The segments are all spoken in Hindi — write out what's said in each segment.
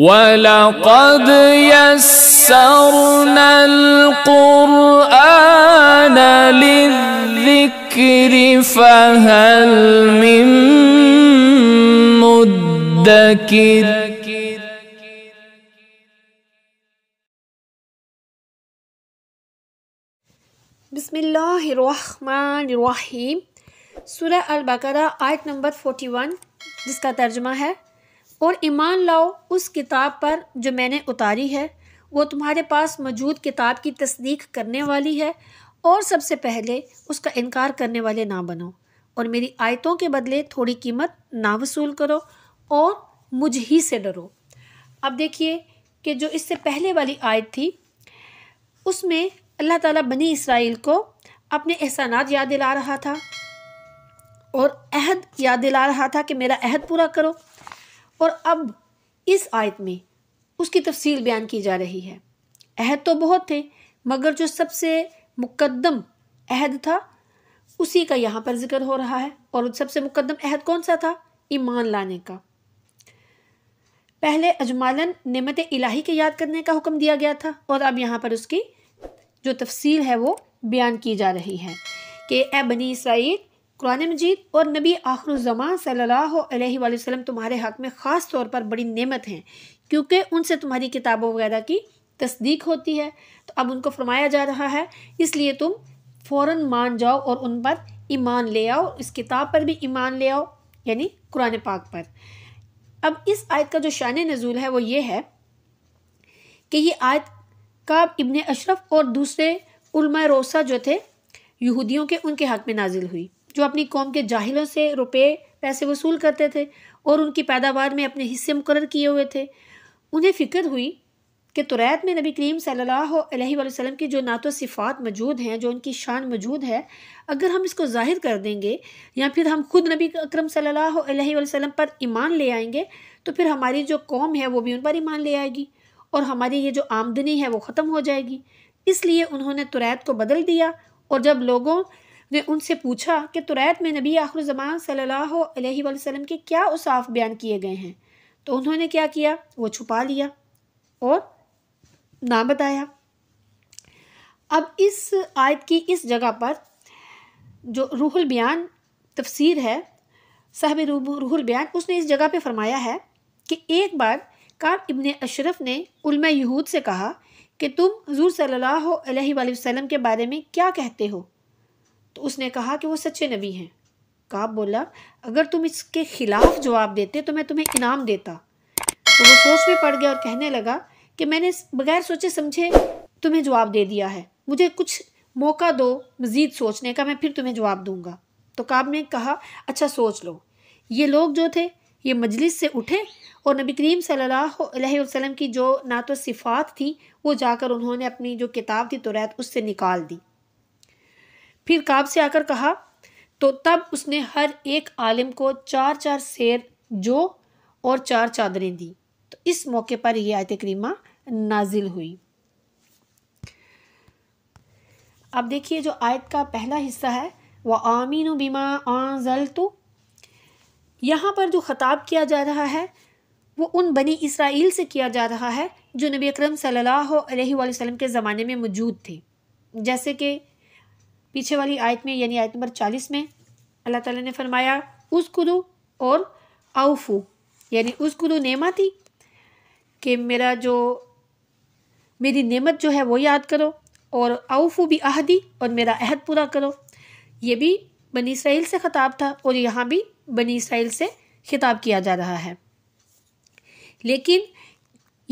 ولقد يسرنا القرآن للذكر فهل من مدكر بسم الله الرحمن الرحيم سورة البقرة آیت نمبر 41 جس کا ترجمہ ہے और ईमान लाओ उस किताब पर जो मैंने उतारी है वो तुम्हारे पास मौजूद किताब की तस्दीक करने वाली है और सबसे पहले उसका इनकार करने वाले ना बनो और मेरी आयतों के बदले थोड़ी कीमत ना वसूल करो और मुझ ही से डरो अब देखिए कि जो इससे पहले वाली आयत थी उसमें अल्लाह ताला बनी इसराइल को अपने एहसान याद दिला रहा था और अहद याद दिला रहा था कि मेरा अहद पूरा करो और अब इस आयत में उसकी तफसील बयान की जा रही है अहद तो बहुत थे मगर जो सबसे मुकदम अहद था उसी का यहाँ पर जिक्र हो रहा है और सबसे मुकदम अहद कौन सा था ईमान लाने का पहले अजमालन नमत इलाही के याद करने का हुक्म दिया गया था और अब यहाँ पर उसकी जो तफसील है वो बयान की जा रही है कि ए बनी इसराइल कुरान मजीद और नबी आखर सल्लल्लाहु वसल्लम तुम्हारे हक़ में ख़ास तौर पर बड़ी नेमत हैं क्योंकि उनसे तुम्हारी किताबों वगैरह की तस्दीक होती है तो अब उनको फरमाया जा रहा है इसलिए तुम फ़ौर मान जाओ और उन पर ईमान ले आओ इस किताब पर भी ईमान ले आओ यानी कुरान पाक पर अब इस आयत का जो शान नज़ुल है वो ये है कि ये आयत का इबन अशरफ और दूसरे उलमा रोसा जो थे यहूदियों के उनके हक़ में नाजिल हुई जो अपनी कौम के जाहिलों से रुपये पैसे वसूल करते थे और उनकी पैदावार में अपने हिस्से मुकर किए हुए थे उन्हें फ़िक्र हुई कि तुरैत में नबी करीम सल्लल्लाहु अलैहि वसल्लम की जो नात सिफ़ात मौजूद हैं जो उनकी शान मौजूद है अगर हम इसको ज़ाहिर कर देंगे या फिर हम खुद नबी अकरम सल्लल्लाहु अलैहि पर ईमान ले आएंगे तो फिर हमारी जो कौम है वो भी उन पर ईमान ले आएगी और हमारी ये जो आमदनी है वो ख़त्म हो जाएगी इसलिए उन्होंने तुरैत को बदल दिया और जब लोगों ने उनसे पूछा कि तुरैत में नबी आखिर ज़मान सल्लल्लाहु अलैहि वसल्लम के क्या उसाफ बयान किए गए हैं तो उन्होंने क्या किया वो छुपा लिया और ना बताया अब इस आयत की इस जगह पर जो रूहुल बयान तफसीर है साहब रूहुल बयान उसने इस जगह पे फरमाया है कि एक बार काब इबन अशरफ ने उलमा यहूद से कहा कि तुम हजूर सल्ला वसम के बारे में क्या कहते हो तो उसने कहा कि वो सच्चे नबी हैं काब बोला अगर तुम इसके ख़िलाफ़ जवाब देते तो मैं तुम्हें इनाम देता तो वो सोच में पड़ गया और कहने लगा कि मैंने बगैर सोचे समझे तुम्हें जवाब दे दिया है मुझे कुछ मौका दो मज़ीद सोचने का मैं फिर तुम्हें जवाब दूंगा तो काब ने कहा अच्छा सोच लो ये लोग जो थे ये मजलिस से उठे और नबी करीम सल्लल्लाहु अलैहि वसल्लम की जो ना तो सिफ़ात थी वो जाकर उन्होंने अपनी जो किताब थी तो उससे निकाल दी फिर काब से आकर कहा तो तब उसने हर एक आलिम को चार चार शेर जो और चार चादरें दी तो इस मौके पर यह आयत करीमा नाजिल हुई अब देखिए जो आयत का पहला हिस्सा है वह आमीन बीमा आजल तो यहाँ पर जो ख़ताब किया जा रहा है वो उन बनी इसराइल से किया जा रहा है जो नबी अकरम सल्लल्लाहु अलैहि वसल्लम के ज़माने में मौजूद थे जैसे कि पीछे वाली आयत में यानी आयत नंबर चालीस में अल्लाह ताला ने फरमाया उस उसकुरु और आउफू यानी उस नेमा थी कि मेरा जो मेरी नेमत जो है वो याद करो और आउफू भी अहदी और मेरा अहद पूरा करो ये भी बनी इसराइल से ख़ताब था और यहाँ भी बनी इसराइल से खिताब किया जा रहा है लेकिन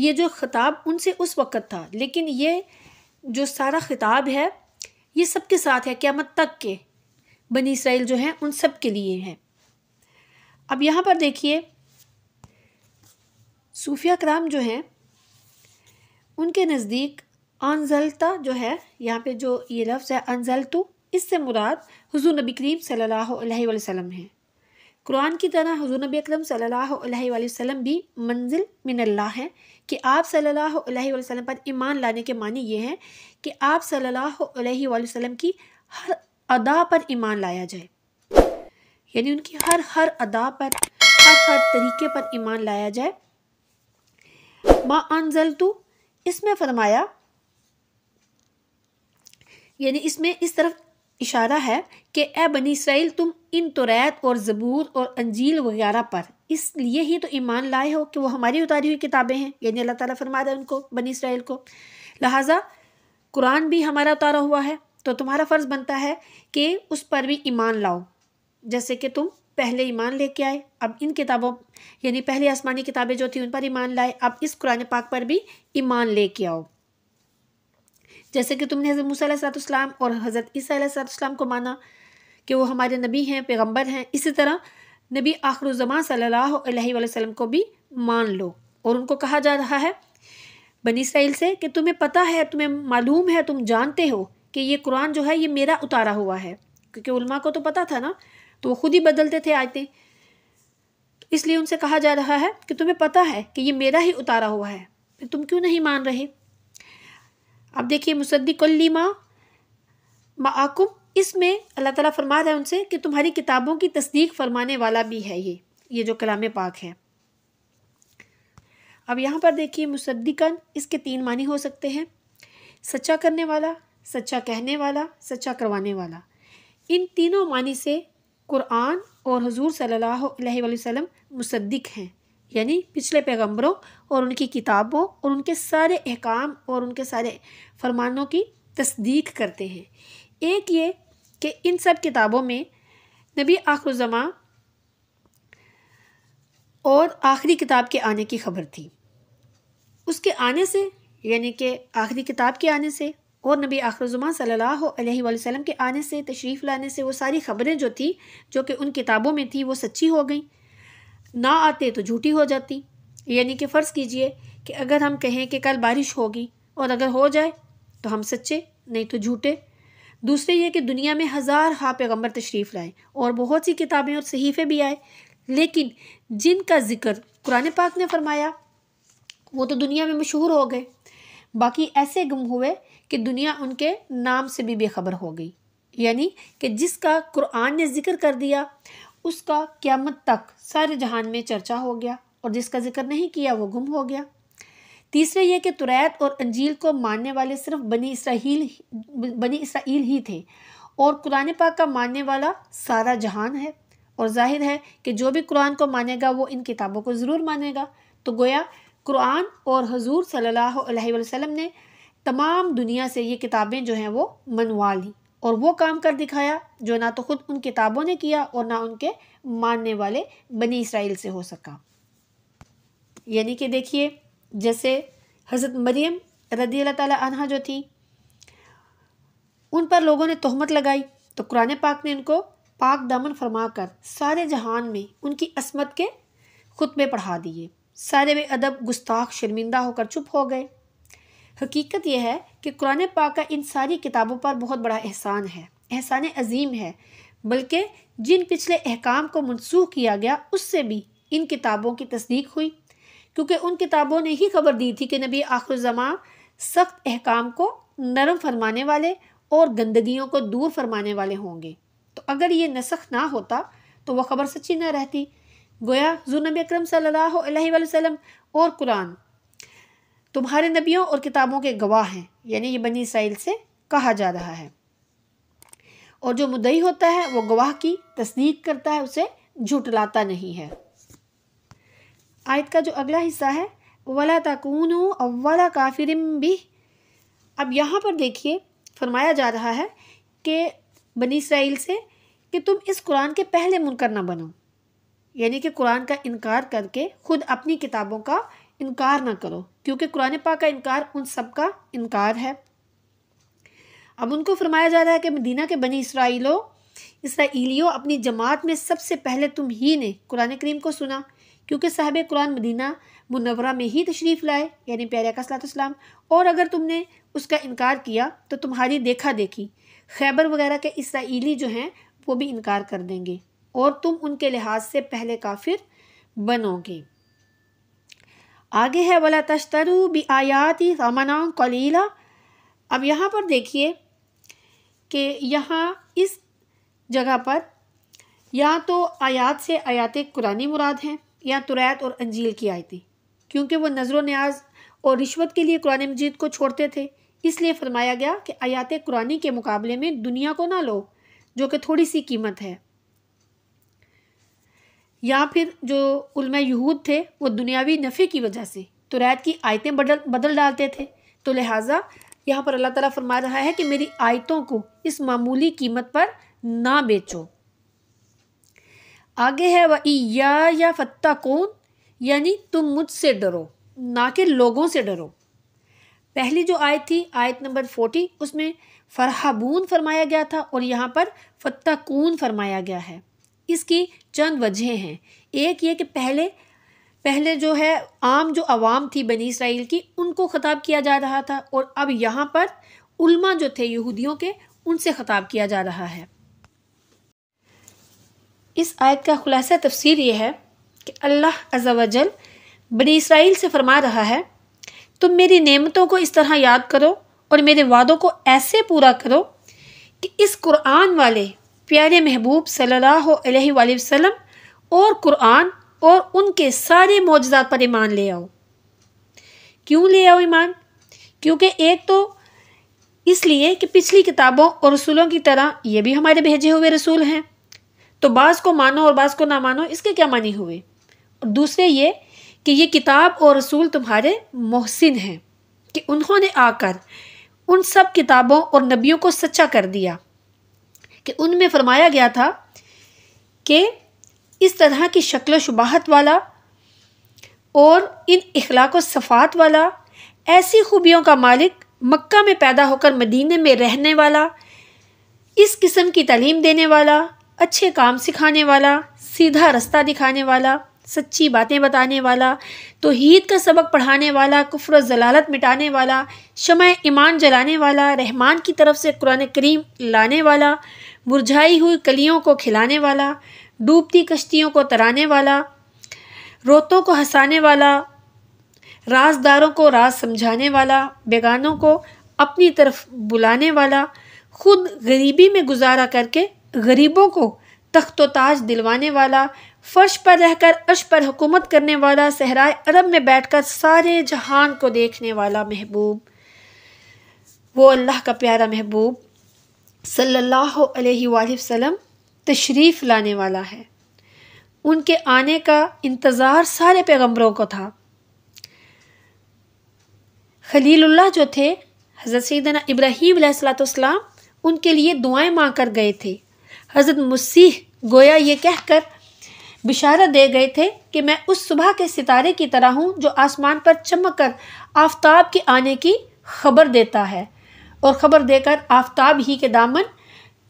ये जो ख़िताब उनसे उस वक़्त था लेकिन ये जो सारा ख़िताब है ये सब के साथ है क़्यामत तक के बनी इसराइल जो हैं उन सब के लिए हैं अब यहाँ पर देखिए सूफिया कराम जो हैं उनके नज़दीक अनजलता जो है यहाँ पे जो ये लफ्ज़ है अनजलतु इससे मुराद हुजूर नबी करीम सल्लल्लाहु अलैहि वसल्लम हैं कुरान की तरह हजूर नबी अकरम सल्लल्लाहु वसल्लम भी मंजिल मिनल्ला है कि आप सल्लल्लाहु वसल्लम पर ईमान लाने के मानी ये हैं कि आप सल्लल्लाहु वसल्लम की हर अदा पर ईमान लाया जाए यानी उनकी हर हर अदा पर हर हर तरीके पर ईमान लाया जाए माँ अनजल तो इसमें फरमाया यानी इसमें इस तरफ इशारा है कि ए बनी इसराइल तुम इन तुरैत और ज़बूर और अंजील वगैरह पर इसलिए ही तो ईमान लाए हो कि वो हमारी उतारी हुई किताबें हैं यानी अल्लाह ताला फरमा रहे उनको बनी इसराइल को लिहाजा कुरान भी हमारा उतारा हुआ है तो तुम्हारा फ़र्ज़ बनता है कि उस पर भी ईमान लाओ जैसे कि तुम पहले ईमान लेके आए अब इन किताबों यानी पहले आसमानी किताबें जो थी उन पर ईमान लाए अब इस कुरान पाक पर भी ईमान लेके आओ जैसे कि तुमने हज़रत मूसा सलाम और हज़रत ईसा सलाम को माना कि वो हमारे नबी हैं पैगम्बर हैं इसी तरह नबी आखरुज़मा सल्ला वसम को भी मान लो और उनको कहा जा रहा है बनी सैल से कि तुम्हें पता है तुम्हें मालूम है तुम जानते हो कि ये कुरान जो है ये मेरा उतारा हुआ है क्योंकि उलमा को तो पता था ना तो वो खुद ही बदलते थे आयतें इसलिए उनसे कहा जा रहा है कि तुम्हें पता है कि ये मेरा ही उतारा हुआ है तुम क्यों नहीं मान रहे अब देखिए माँ माकुम इसमें अल्लाह ताला फरमा रहा है उनसे कि तुम्हारी किताबों की तस्दीक फरमाने वाला भी है ये ये जो कलाम पाक है अब यहाँ पर देखिए मुसद्दिकन इसके तीन मानी हो सकते हैं सच्चा करने वाला सच्चा कहने वाला सच्चा करवाने वाला इन तीनों मानी से कुरान और हजूर सल्लल्लाहु अलैहि वसल्लम मुसद्दिक हैं यानी पिछले पैगंबरों और उनकी किताबों और उनके सारे अहकाम और उनके सारे फरमानों की तस्दीक करते हैं एक ये कि इन सब किताबों में नबी आखरुज़मा और आखिरी किताब के आने की खबर थी उसके आने से यानी कि आखिरी किताब के आने से और नबी आखरजुमा सल्लल्लाहु अलैहि वसल्लम के आने से तशरीफ़ लाने से वो सारी ख़बरें जो थी जो कि उन किताबों में थी वो सच्ची हो गई ना आते तो झूठी हो जाती यानी कि फ़र्ज़ कीजिए कि अगर हम कहें कि कल बारिश होगी और अगर हो जाए तो हम सच्चे नहीं तो झूठे दूसरे ये कि दुनिया में हज़ार हा पैगम्बर तशरीफ़ लाए और बहुत सी किताबें और सहीफ़े भी आए लेकिन जिनका ज़िक्र कुरान पाक ने फरमाया वो तो दुनिया में मशहूर हो गए बाकी ऐसे गुम हुए कि दुनिया उनके नाम से भी बेखबर हो गई यानी कि जिसका कुरान ने ज़िक्र कर दिया उसका क़्यामत तक सारे जहान में चर्चा हो गया और जिसका ज़िक्र नहीं किया वो गुम हो गया तीसरे ये कि तुरैत और अंजील को मानने वाले सिर्फ बनी इसराइल बनी इसराइल ही थे और कुरान पाक का मानने वाला सारा जहान है और जाहिर है कि जो भी कुरान को मानेगा वो इन किताबों को ज़रूर मानेगा तो गोया कुरान और हजूर सल्ला वसलम ने तमाम दुनिया से ये किताबें जो हैं वो मनवा लीं और वो काम कर दिखाया जो ना तो ख़ुद उन किताबों ने किया और ना उनके मानने वाले बनी इसराइल से हो सका यानी कि देखिए जैसे हज़रत मरियम रदी अल्लाह तहा जो थी उन पर लोगों ने तहमत लगाई तो कुरान पाक ने इनको पाक दामन फरमा कर सारे जहान में उनकी असमत के खुतबे पढ़ा दिए सारे वे अदब गुस्ताख शर्मिंदा होकर चुप हो गए हकीकत यह है कि कुरान पाक का इन सारी किताबों पर बहुत बड़ा एहसान है एहसान अजीम है बल्कि जिन पिछले अहकाम को मनसूख किया गया उससे भी इन किताबों की तस्दीक हुई क्योंकि उन किताबों ने ही खबर दी थी कि नबी आखिर ज़मा सख्त अहकाम को नरम फरमाने वाले और गंदगियों को दूर फरमाने वाले होंगे तो अगर ये नसख ना होता तो वह खबर सच्ची ना रहती गोया जू नबी अक्रम वसल्लम और कुरान तुम्हारे नबियों और किताबों के गवाह हैं यानी ये बनी साइल से कहा जा रहा है और जो मुदई होता है वो गवाह की तस्दीक करता है उसे झुटलाता नहीं है आयत का जो अगला हिस्सा है वला तकून अव्वला काफिरम भी अब यहाँ पर देखिए फरमाया जा रहा है कि बनी इसराइल से कि तुम इस कुरान के पहले मुनकर ना बनो यानी कि कुरान का इनकार करके ख़ुद अपनी किताबों का इनकार ना करो क्योंकि कुरान पाक का इनकार उन सब का इनकार है अब उनको फरमाया जा रहा है कि मदीना के बनी इसराइलों इसराइलियों अपनी जमात में सबसे पहले तुम ही ने कुरान करीम को सुना क्योंकि साहब कुरान मदीना मुनवरा में ही तशरीफ़ लाए यानी प्यारे का कसलाम और अगर तुमने उसका इनकार किया तो तुम्हारी देखा देखी खैबर वगैरह के इसराइली जो हैं वो भी इनकार कर देंगे और तुम उनके लिहाज से पहले काफिर बनोगे आगे है वाला तश्तरु भी आयाती सामाना कलीला अब यहाँ पर देखिए कि यहाँ इस जगह पर या तो आयात से आयात कुरानी मुराद हैं या तुरैत और अंजील की आयतें क्योंकि वह नजर न्याज और रिश्वत के लिए कुरान मजीद को छोड़ते थे इसलिए फरमाया गया कि आयात कुरानी के मुकाबले में दुनिया को ना लो जो कि थोड़ी सी कीमत है या फिर जो उलमा यहूद थे वो दुनियावी नफ़े की वजह से तुरैत की आयतें बदल बदल डालते थे तो लिहाजा यहाँ पर अल्लाह ताला फरमा रहा है कि मेरी आयतों को इस मामूली कीमत पर ना बेचो आगे है व या या फत्ता कौन यानी तुम मुझसे डरो ना कि लोगों से डरो पहली जो आयत थी आयत नंबर फोर्टी उसमें फरहाबून फरमाया गया था और यहाँ पर कौन फरमाया गया है इसकी चंद वजह हैं एक ये कि पहले पहले जो है आम जो आवाम थी बनी इसराइल की उनको ख़ताब किया जा रहा था और अब यहाँ पर उल्मा जो थे यहूदियों के उनसे ख़ताब किया जा रहा है इस आयत का ख़ुलासा तफसीर ये है कि अल्लाह अजावजल बनी इसराइल से फरमा रहा है तुम मेरी नेमतों को इस तरह याद करो और मेरे वादों को ऐसे पूरा करो कि इस कुरान वाले प्यारे महबूब सल्ला वसम और कुरान और उनके सारे मौजात पर ईमान ले आओ क्यों ले आओ ईमान क्योंकि एक तो इसलिए कि पिछली किताबों और रसूलों की तरह ये भी हमारे भेजे हुए रसूल हैं तो बाज़ को मानो और बास को ना मानो इसके क्या मानी हुए और दूसरे ये कि ये किताब और रसूल तुम्हारे मोहसिन हैं कि उन्होंने आकर उन सब किताबों और नबियों को सच्चा कर दिया कि उनमें फरमाया गया था कि इस तरह की शक्ल शुबाहत वाला और इन अखलाक सफ़ात वाला ऐसी खूबियों का मालिक मक्का में पैदा होकर मदीने में रहने वाला इस किस्म की तालीम देने वाला अच्छे काम सिखाने वाला सीधा रास्ता दिखाने वाला सच्ची बातें बताने वाला तो हीद का सबक पढ़ाने वाला कुफर जलालत मिटाने वाला शमय ईमान जलाने वाला रहमान की तरफ से कुरान करीम लाने वाला मुरझाई हुई कलियों को खिलाने वाला डूबती कश्तियों को तराने वाला रोतों को हंसाने वाला राजदारों को राज समझाने वाला बेगानों को अपनी तरफ बुलाने वाला खुद गरीबी में गुजारा करके गरीबों को तख्त ताज दिलवाने वाला फर्श पर रहकर अर्श पर हुकूमत करने वाला सहराय अरब में बैठकर सारे जहान को देखने वाला महबूब वो अल्लाह का प्यारा महबूब सल्लल्लाहु अलैहि वसल्लम तशरीफ़ लाने वाला है उनके आने का इंतज़ार सारे पैगम्बरों को था खलील जो थे हज़रत सैदना इब्राहीम सलाम उनके लिए दुआएं मांग कर गए थे हज़रत मसीह गोया ये कहकर बिशारत दे गए थे कि मैं उस सुबह के सितारे की तरह हूँ जो आसमान पर चमक कर आफ्ताब के आने की खबर देता है और ख़बर देकर आफ्ताब ही के दामन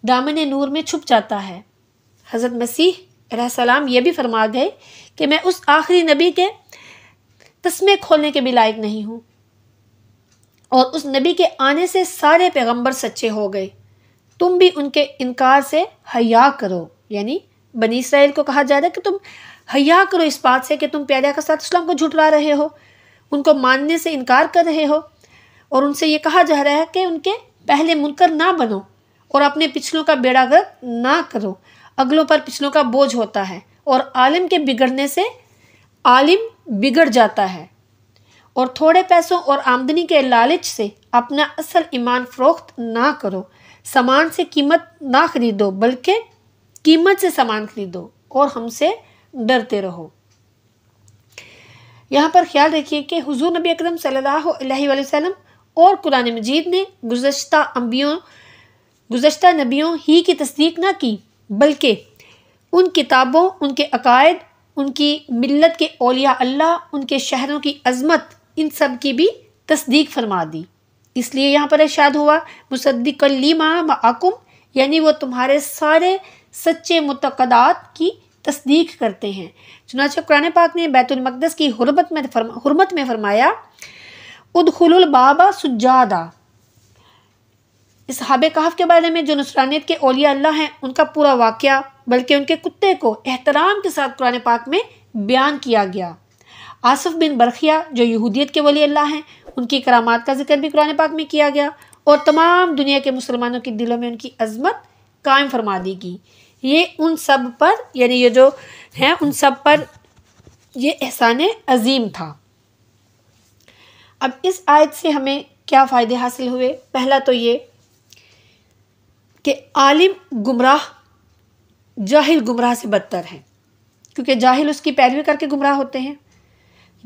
दामन नूर में छुप जाता है हज़रत मसीह सलाम ये भी फरमा गए कि मैं उस आखिरी नबी के तस्मे खोलने के भी लायक नहीं हूँ और उस नबी के आने से सारे पैगंबर सच्चे हो गए तुम भी उनके इनकार से हया करो यानी बनी इसराइल को कहा जा रहा है कि तुम हया करो इस बात से कि तुम प्यारे का साथ इस्लाम को झुठला रहे हो उनको मानने से इनकार कर रहे हो और उनसे ये कहा जा रहा है कि उनके पहले मुनकर ना बनो और अपने पिछलों का बेड़ा गर्क ना करो अगलों पर पिछलों का बोझ होता है और आलिम के बिगड़ने से आलिम बिगड़ जाता है और थोड़े पैसों और आमदनी के लालच से अपना असल ईमान फरोख्त ना करो सामान से कीमत ना खरीदो बल्कि कीमत से सामान खरीदो और हमसे डरते रहो यहाँ पर ख्याल रखिए कि हुजूर नबी अकरम सल्लल्लाहु अलैहि वसल्लम और कुरान मजीद ने गुज्त अम्बियों गुज्त नबियों ही की तस्दीक ना की बल्कि उन किताबों उनके अकायद उनकी मिलत के अलिया अल्लाह उनके शहरों की अजमत इन सब की भी तस्दीक फरमा दी इसलिए यहाँ पर इशाद हुआ मुसद्दिकल लीमा मकुम यानी वो तुम्हारे सारे सच्चे मतदात की तस्दीक करते हैं चुनाचे कुरान पाक ने बैतुलमक़दस की हरबत में फरमा हरमत में फरमाया उदखुल बाबा सुजादा हाब कहाफ के बारे में जो नसरानियत के ओलिया अल्लाह हैं उनका पूरा वाक़ बल्कि उनके कुत्ते को एहतराम के साथ कुरान पाक में बयान किया गया आसफ़ बिन बरखिया जो यहूदियत के वली अल्लाह हैं उनकी करामात का जिक्र भी कुरान पाक में किया गया और तमाम दुनिया के मुसलमानों के दिलों में उनकी अजमत कायम फरमा दी गई ये उन सब पर यानी ये जो हैं उन सब पर ये एहसान अजीम था अब इस आयत से हमें क्या फ़ायदे हासिल हुए पहला तो ये कि आलिम गुमराह जाहिल गुमराह से बदतर हैं क्योंकि जाहिल उसकी पैरवी करके गुमराह होते हैं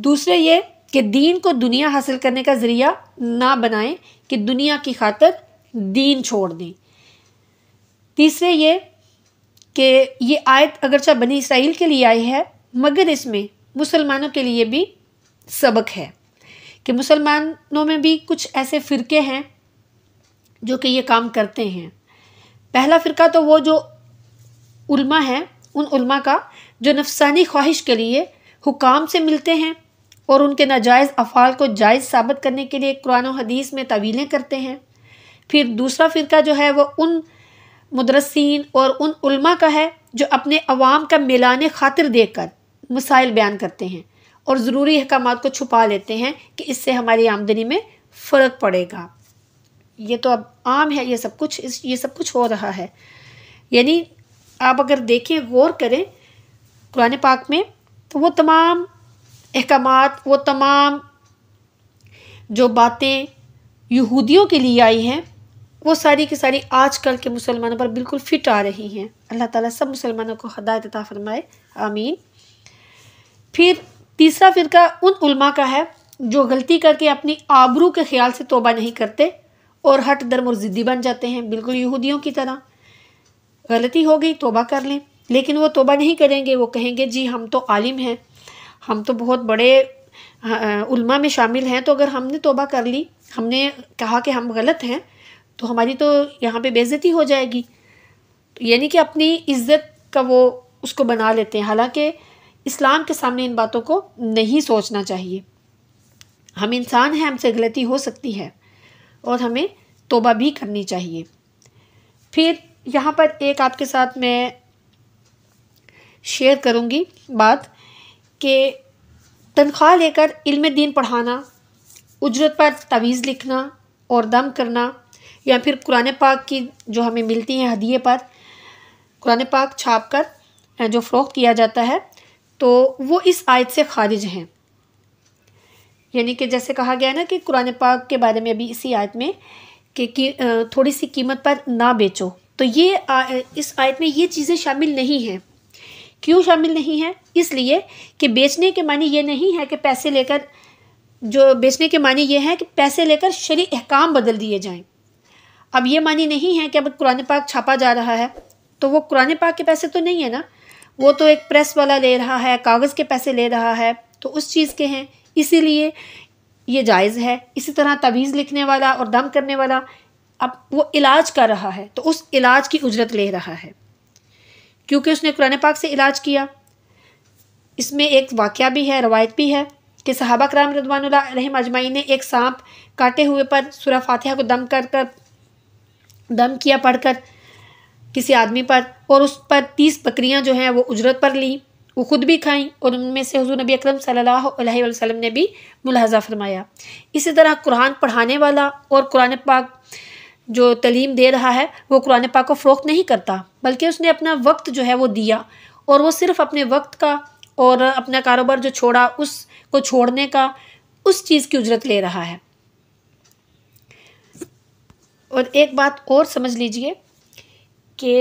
दूसरे ये कि दीन को दुनिया हासिल करने का ज़रिया ना बनाएं कि दुनिया की खातर दीन छोड़ दें तीसरे ये कि ये आयत अगरचा बनी इसराइल के लिए आई है मगर इसमें मुसलमानों के लिए भी सबक है कि मुसलमानों में भी कुछ ऐसे फ़िरके हैं जो कि ये काम करते हैं पहला फ़िरका तो वो जो उल्मा हैं उन उल्मा का जो नफसानी ख्वाहिश के लिए हुकाम से मिलते हैं और उनके नाजायज़ अफ़ाल को जायज़ साबित करने के लिए कुरान हदीस में तवीलें करते हैं फिर दूसरा फ़िरका जो है वह उन मुदरसिन और उन उल्मा का है जो अपने अवाम का मिलान खातिर देख कर मसाइल बयान करते हैं और ज़रूरी अहकाम को छुपा लेते हैं कि इससे हमारी आमदनी में फ़र्क पड़ेगा ये तो अब आम है ये सब कुछ इस ये सब कुछ हो रहा है यानी आप अगर देखें गौर करें कुरान पाक में तो वो तमाम अहकाम वो तमाम जो बातें यहूदियों के लिए आई हैं वो सारी की सारी आज कल के मुसलमानों पर बिल्कुल फिट आ रही हैं अल्लाह ताला सब मुसलमानों को हदायत अता फरमाए आमीन फिर तीसरा फ़िरका उन उल्मा का है जो गलती करके अपनी आबरू के ख्याल से तोबा नहीं करते और हट दर मुरजिद्दी बन जाते हैं बिल्कुल यहूदियों की तरह गलती हो गई तोबा कर लें लेकिन वो तोबा नहीं करेंगे वो कहेंगे जी हम तो आलिम हैं हम तो बहुत बड़े उल्मा में शामिल हैं तो अगर हमने तोबा कर ली हमने कहा कि हम गलत हैं तो हमारी तो यहाँ पे बेज़ती हो जाएगी तो यानी कि अपनी इज़्ज़त का वो उसको बना लेते हैं हालांकि इस्लाम के सामने इन बातों को नहीं सोचना चाहिए हम इंसान हैं हमसे गलती हो सकती है और हमें तोबा भी करनी चाहिए फिर यहाँ पर एक आपके साथ मैं शेयर करूँगी बात कि तनख्वाह लेकर इल्म दीन पढ़ाना उजरत पर तवीज़ लिखना और दम करना या फिर कुरान पाक की जो हमें मिलती हैं हदिए पर कुरान पाक छाप कर जो फ़रोख किया जाता है तो वो इस आयत से खारिज हैं यानी कि जैसे कहा गया ना कि कुरान पाक के बारे में अभी इसी आयत में कि, कि थोड़ी सी कीमत पर ना बेचो तो ये आ, इस आयत में ये चीज़ें शामिल नहीं हैं क्यों शामिल नहीं है इसलिए कि बेचने के मानी ये नहीं है कि पैसे लेकर जो बेचने के मानी ये है कि पैसे लेकर शरी अहकाम बदल दिए जाएं अब ये मानी नहीं है कि अब कुरान पाक छापा जा रहा है तो वो कुरान पाक के पैसे तो नहीं है ना वो तो एक प्रेस वाला ले रहा है कागज़ के पैसे ले रहा है तो उस चीज़ के हैं इसीलिए ये जायज़ है इसी तरह तवीज़ लिखने वाला और दम करने वाला अब वो इलाज कर रहा है तो उस इलाज की उजरत ले रहा है क्योंकि उसने कुरान पाक से इलाज किया इसमें एक वाक़ भी है रवायत भी है कि सहाबा कराम रदवान रहीम अजमाई ने एक सांप काटे हुए पर सुरा फातिहा को दम कर कर दम किया पढ़कर किसी आदमी पर और उस पर तीस बकरियां जो हैं वो उजरत पर ली वो ख़ुद भी खाई और उनमें से हजू नबी अकरम सल्लल्लाहु अलैहि ने भी मुलाजा फरमाया इसी तरह कुरान पढ़ाने वाला और कुरान पाक जो तलीम दे रहा है वो कुरान पाक को फ़रोख्त नहीं करता बल्कि उसने अपना वक्त जो है वो दिया और वो सिर्फ अपने वक्त का और अपना कारोबार जो छोड़ा उस को छोड़ने का उस चीज़ की उजरत ले रहा है और एक बात और समझ लीजिए कि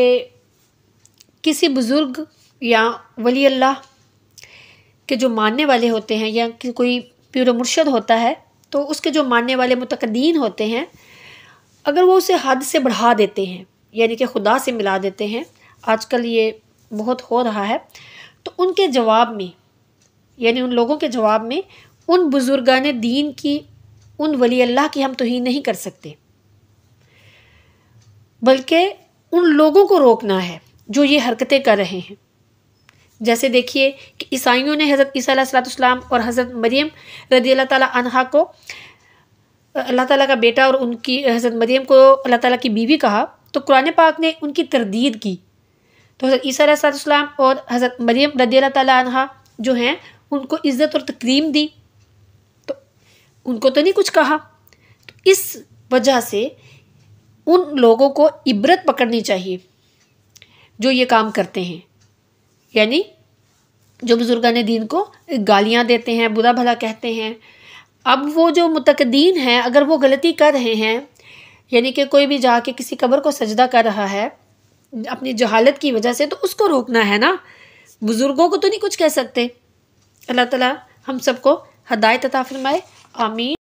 किसी बुज़ुर्ग या वली अल्लाह के जो मानने वाले होते हैं या कोई प्योर मुर्शद होता है तो उसके जो मानने वाले मुतकदीन होते हैं अगर वो उसे हद से बढ़ा देते हैं यानी कि खुदा से मिला देते हैं आजकल ये बहुत हो रहा है तो उनके जवाब में यानी उन लोगों के जवाब में उन बुज़ुर्गान दीन की उन वली अल्लाह की हम ही नहीं कर सकते बल्कि उन लोगों को रोकना है जो ये हरकतें कर रहे हैं जैसे देखिए कि ईसाइयों ने हज़रत ईसा सलाम और हज़रत मरियम रदी अल्लाह तला को अल्लाह ताला का बेटा और उनकी हज़रत मरीम को अल्लाह ताला की बीवी कहा तो कुरान पाक ने उनकी तरदीद की तो हज़रत ईसा और हज़रत मरीम रदी तहा जो हैं उनको इज़्ज़त और तकरीम दी तो उनको तो नहीं कुछ कहा तो इस वजह से उन लोगों को इबरत पकड़नी चाहिए जो ये काम करते हैं यानी जो बुज़ुर्गान दीन को गालियाँ देते हैं बुरा भला कहते हैं अब वो जो मुतकदीन हैं अगर वो गलती कर रहे हैं यानी कि कोई भी जाके किसी कब्र को सजदा कर रहा है अपनी जहालत की वजह से तो उसको रोकना है ना बुज़ुर्गों को तो नहीं कुछ कह सकते अल्लाह ताला हम सबको हदायत अता फरमाए आमीन